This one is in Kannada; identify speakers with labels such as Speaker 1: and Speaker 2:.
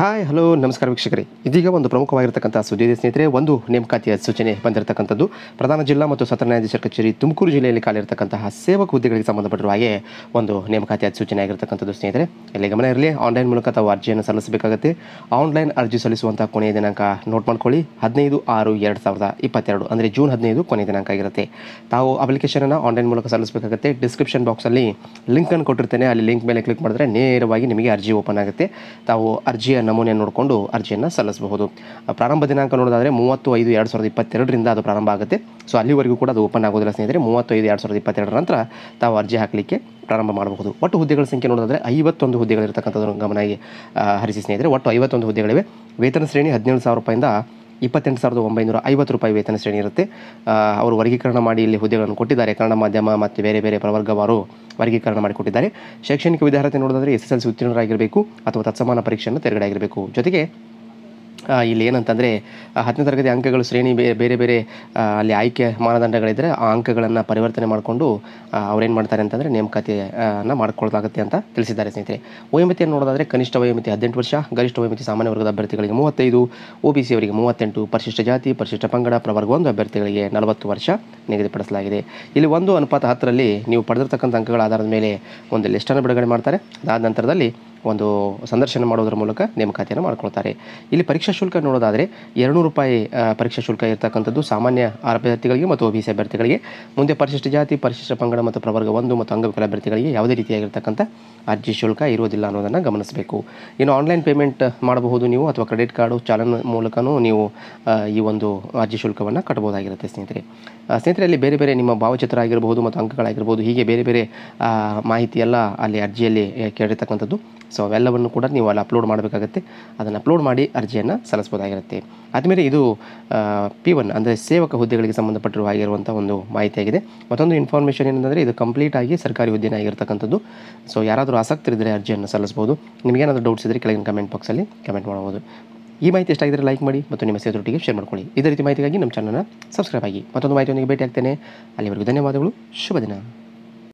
Speaker 1: ಹಾಯ್ ಹಲೋ ನಮಸ್ಕಾರ ವೀಕ್ಷಕರೇ ಇದೀಗ ಒಂದು ಪ್ರಮುಖವಾಗಿರ್ತಕ್ಕಂಥ ಸುದ್ದಿ ಸ್ನೇಹಿತರೆ ಒಂದು ನೇಮಕಾತಿಯ ಸೂಚನೆ ಬಂದಿರತಕ್ಕಂಥದ್ದು ಪ್ರಧಾನ ಜಿಲ್ಲಾ ಮತ್ತು ಸತ್ರ ನ್ಯಾಯಾಧೀಶರ ಕಚೇರಿ ತುಮಕೂರು ಜಿಲ್ಲೆಯಲ್ಲಿ ಕಾಲಿರ್ತಕ್ಕಂತಹ ಸೇವಕ ಹುದ್ದೆಗಳಿಗೆ ಸಂಬಂಧಪಟ್ಟಿರುವ ಹಾಗೆ ಒಂದು ನೇಮಕಾತಿಯ ಸೂಚನೆ ಆಗಿರತಕ್ಕಂಥದ್ದು ಸ್ನೇಹಿತರೆ ಇಲ್ಲಿ ಗಮನ ಇರಲಿ ಆನ್ಲೈನ್ ಮೂಲಕ ತಾವು ಅರ್ಜಿಯನ್ನು ಸಲ್ಲಿಸಬೇಕಾಗುತ್ತೆ ಆನ್ಲೈನ್ ಅರ್ಜಿ ಸಲ್ಲಿಸುವಂಥ ಕೊನೆಯ ದಿನಾಂಕ ನೋಟ್ ಮಾಡ್ಕೊಳ್ಳಿ ಹದಿನೈದು ಆರು ಎರಡು ಸಾವಿರದ ಇಪ್ಪತ್ತೆರಡು ಅಂದರೆ ಜೂನ್ ಹದಿನೈದು ಕೊನೆಯ ದಿನಾಂಕ ಆಗಿರುತ್ತೆ ತಾವು ಅಪ್ಲಿಕೇಶನನ್ನು ಆನ್ಲೈನ್ ಮೂಲಕ ಸಲ್ಲಿಸಬೇಕಾಗುತ್ತೆ ಡಿಸ್ಕ್ರಿಪ್ಷನ್ ಬಾಕ್ಸಲ್ಲಿ ಲಿಂಕನ್ನು ಕೊಟ್ಟಿರ್ತೇನೆ ಅಲ್ಲಿ ಲಿಂಕ್ ಮೇಲೆ ಕ್ಲಿಕ್ ಮಾಡಿದ್ರೆ ನೇರವಾಗಿ ನಿಮಗೆ ಅರ್ಜಿ ಓಪನ್ ಆಗುತ್ತೆ ತಾವು ಅರ್ಜಿಯನ್ನು ನಮೂನೆಯನ್ನು ನೋಡಿಕೊಂಡು ಅರ್ಜಿಯನ್ನು ಸಲ್ಲಿಸಬಹುದು ಪ್ರಾರಂಭ ದಿನಾಂಕ ನೋಡೋದಾದರೆ ಮೂವತ್ತು ಐದು ಎರಡು ಸಾವಿರದ ಇಪ್ಪತ್ತೆರಡರಿಂದ ಅದು ಪ್ರಾರಂಭ ಆಗುತ್ತೆ ಸೊ ಅಲ್ಲಿವರೆಗೂ ಕೂಡ ಅದು ಓಪನ್ ಆಗೋದಿಲ್ಲ ಸ್ನೇಹಿತರೆ ಐದು ಎರಡು ಸಾವಿರದ ಇಪ್ಪತ್ತೆರಡರ ನಂತರ ತಾವು ಅರ್ಜಿ ಹಾಕಲಿಕ್ಕೆ ಪ್ರಾರಂಭ ಮಾಡಬಹುದು ಒಟ್ಟು ಹುದ್ದೆಗಳ ಸಂಖ್ಯೆ ನೋಡೋದಾದರೆ ಐವತ್ತೊಂದು ಹುದ್ದೆಗಳಿರ್ತಕ್ಕಂಥದ್ದು ಗಮನಾಗಿ ಹರಿಸಿ ಸ್ನೇಹಿತರೆ ಒಟ್ಟು ಐವತ್ತೊಂದು ಹುದ್ದೆಗಳಿವೆ ವೇತನ ಶ್ರೇಣಿ ಹದಿನೇಳು ಸಾವಿರ ರೂಪಾಯಿಂದ ಇಪ್ಪತ್ತೆಂಟು ಸಾವಿರದ ಒಂಬೈನೂರ ಐವತ್ತು ರೂಪಾಯಿ ವೇತನ ಶ್ರೇಣಿ ಇರುತ್ತೆ ಅವರು ವರ್ಗೀಕರಣ ಮಾಡಿ ಇಲ್ಲಿ ಹುದ್ದೆಗಳನ್ನು ಕೊಟ್ಟಿದ್ದಾರೆ ಕನ್ನಡ ಮಾಧ್ಯಮ ಮತ್ತು ಬೇರೆ ಬೇರೆ ಪ್ರವರ್ಗವಾರು ವರ್ಗೀಕರಣ ಮಾಡಿಕೊಟ್ಟಿದ್ದಾರೆ ಶೈಕ್ಷಣಿಕ ವಿದ್ಯಾರ್ಥಿ ನೋಡೋದಾದರೆ ಎಸ್ ಎಸ್ ಎಲ್ ಸಿ ಉತ್ತೀರ್ಣರಾಗಿರಬೇಕು ಅಥವಾ ತತ್ಸಮಾನ ಪರೀಕ್ಷೆಯನ್ನು ತೆರೆಗಡೆ ಆಗಿರಬೇಕು ಜೊತೆಗೆ ಇಲ್ಲಿ ಏನಂತಂದರೆ ಹತ್ತನೇ ತರಗತಿ ಅಂಕಗಳು ಶ್ರೇಣಿ ಬೇರೆ ಬೇರೆ ಅಲ್ಲಿ ಆಯ್ಕೆ ಮಾನದಂಡಗಳಿದ್ದರೆ ಆ ಅಂಕಗಳನ್ನು ಪರಿವರ್ತನೆ ಮಾಡಿಕೊಂಡು ಅವ್ರೇನು ಮಾಡ್ತಾರೆ ಅಂತಂದರೆ ನೇಮಕಾತಿಯನ್ನು ಮಾಡ್ಕೊಳ್ಳೋದಾಗುತ್ತೆ ಅಂತ ತಿಳಿಸಿದ್ದಾರೆ ಸ್ನೇಹಿತರೆ ವಯೋಮಿತಿಯನ್ನು ನೋಡೋದಾದರೆ ಕನಿಷ್ಠ ವಯೋಮಿತಿ ಹದಿನೆಂಟು ವರ್ಷ ಗರಿಷ್ಠ ವಯೋಮಿತಿ ಸಾಮಾನ್ಯ ವರ್ಗದ ಅಭ್ಯರ್ಥಿಗಳಿಗೆ ಮೂವತ್ತೈದು ಒ ಬಿ ಸಿ ಅವರಿಗೆ ಮೂವತ್ತೆಂಟು ಪರಿಶಿಷ್ಟ ಜಾತಿ ಪರಿಶಿಷ್ಟ ಪಂಗಡ ಪ್ರವರ್ಗ ಒಂದು ಅಭ್ಯರ್ಥಿಗಳಿಗೆ ನಲವತ್ತು ವರ್ಷ ನಿಗದಿಪಡಿಸಲಾಗಿದೆ ಇಲ್ಲಿ ಒಂದು ಅನುಪಾತ ಹತ್ತರಲ್ಲಿ ನೀವು ಪಡೆದಿರ್ತಕ್ಕಂಥ ಅಂಕಗಳ ಆಧಾರದ ಮೇಲೆ ಒಂದು ಲಿಸ್ಟನ್ನು ಬಿಡುಗಡೆ ಮಾಡ್ತಾರೆ ಅದಾದ ನಂತರದಲ್ಲಿ ಒಂದು ಸಂದರ್ಶನ ಮಾಡೋದ್ರ ಮೂಲಕ ನೇಮಕಾತಿಯನ್ನು ಮಾಡ್ಕೊಳ್ತಾರೆ ಇಲ್ಲಿ ಪರೀಕ್ಷಾ ಶುಲ್ಕ ನೋಡೋದಾದರೆ ಎರಡುನೂರು ರೂಪಾಯಿ ಪರೀಕ್ಷಾ ಶುಲ್ಕ ಇರತಕ್ಕಂಥದ್ದು ಸಾಮಾನ್ಯ ಅಭ್ಯರ್ಥಿಗಳಿಗೆ ಮತ್ತು ಒ ಬಿ ಸಿ ಅಭ್ಯರ್ಥಿಗಳಿಗೆ ಮುಂದೆ ಪರಿಶಿಷ್ಟ ಜಾತಿ ಪರಿಶಿಷ್ಟ ಪಂಗಡ ಮತ್ತು ಪ್ರವರ್ಗ ಒಂದು ಮತ್ತು ಅಂಗವಿಕಲ ಅಭ್ಯರ್ಥಿಗಳಿಗೆ ಯಾವುದೇ ರೀತಿಯಾಗಿರ್ತಕ್ಕಂಥ ಅರ್ಜಿ ಶುಲ್ಕ ಇರುವುದಿಲ್ಲ ಅನ್ನೋದನ್ನು ಗಮನಿಸಬೇಕು ಇನ್ನು ಆನ್ಲೈನ್ ಪೇಮೆಂಟ್ ಮಾಡಬಹುದು ನೀವು ಅಥವಾ ಕ್ರೆಡಿಟ್ ಕಾರ್ಡು ಚಾಲನ ಮೂಲಕನೂ ನೀವು ಈ ಒಂದು ಅರ್ಜಿ ಶುಲ್ಕವನ್ನು ಕಟ್ಟಬಹುದಾಗಿರುತ್ತೆ ಸ್ನೇಹಿತರೆ ಸ್ನೇಹಿತರೆ ಅಲ್ಲಿ ಬೇರೆ ಬೇರೆ ನಿಮ್ಮ ಭಾವಚಿತ್ರ ಆಗಿರಬಹುದು ಮತ್ತು ಅಂಕಗಳಾಗಿರ್ಬೋದು ಹೀಗೆ ಬೇರೆ ಬೇರೆ ಮಾಹಿತಿಯೆಲ್ಲ ಅಲ್ಲಿ ಅರ್ಜಿಯಲ್ಲಿ ಕೇಳಿರ್ತಕ್ಕಂಥದ್ದು ಸೊ ಅವೆಲ್ಲವನ್ನು ಕೂಡ ನೀವು ಅಲ್ಲಿ ಅಪ್ಲೋಡ್ ಮಾಡಬೇಕಾಗುತ್ತೆ ಅದನ್ನು ಅಪ್ಲೋಡ್ ಮಾಡಿ ಅರ್ಜಿಯನ್ನು ಸಲ್ಲಿಸ್ಬೋದಾಗಿರುತ್ತೆ ಆದಮೇಲೆ ಇದು ಪಿ ಒನ್ ಅಂದರೆ ಸೇವಕ ಹುದ್ದೆಗಳಿಗೆ ಸಂಬಂಧಪಟ್ಟಿರುವ ಆಗಿರುವಂಥ ಒಂದು ಮಾಹಿತಿಯಾಗಿದೆ ಮತ್ತೊಂದು ಇನ್ಫಾರ್ಮೇಷನ್ ಏನಂದರೆ ಇದು ಕಂಪ್ಲೀಟ್ ಆಗಿ ಸರ್ಕಾರಿ ಹುದ್ದೆನ ಆಗಿರ್ತಕ್ಕಂಥದ್ದು ಸೊ ಯಾರಾದರೂ ಇದ್ದರೆ ಅರ್ಜಿಯನ್ನು ಸಲ್ಲಿಸ್ಬೋದು ನಿಮಗೇನಾದರೂ ಡೌಟ್ಸ್ ಇದ್ದರೆ ಕೆಳಗಿನ ಕಮೆಂಟ್ ಬಾಕ್ಸಲ್ಲಿ ಕಮೆಂಟ್ ಮಾಡ್ಬೋದು ಈ ಮಾಹಿತಿ ಎಷ್ಟಾಗಿದ್ದರೆ ಲೈಕ್ ಮಾಡಿ ಮತ್ತು ನಿಮ್ಮ ಸ್ನೇಹಿತರೊಟ್ಟಿಗೆ ಶೇರ್ ಮಾಡಿಕೊಳ್ಳಿ ಇದೇ ರೀತಿ ಮಾಹಿತಿಗಾಗಿ ನಮ್ಮ ಚಾನಲ್ನ ಸಬ್ಸ್ಕ್ರೈಬ್ ಆಗಿ ಮತ್ತೊಂದು ಮಾಹಿತಿಯೊಂದಿಗೆ ಭೇಟಿಯಾಗ್ತೇನೆ ಅಲ್ಲಿವರೆಗೂ ಧನ್ಯವಾದಗಳು ಶುಭ ದಿನ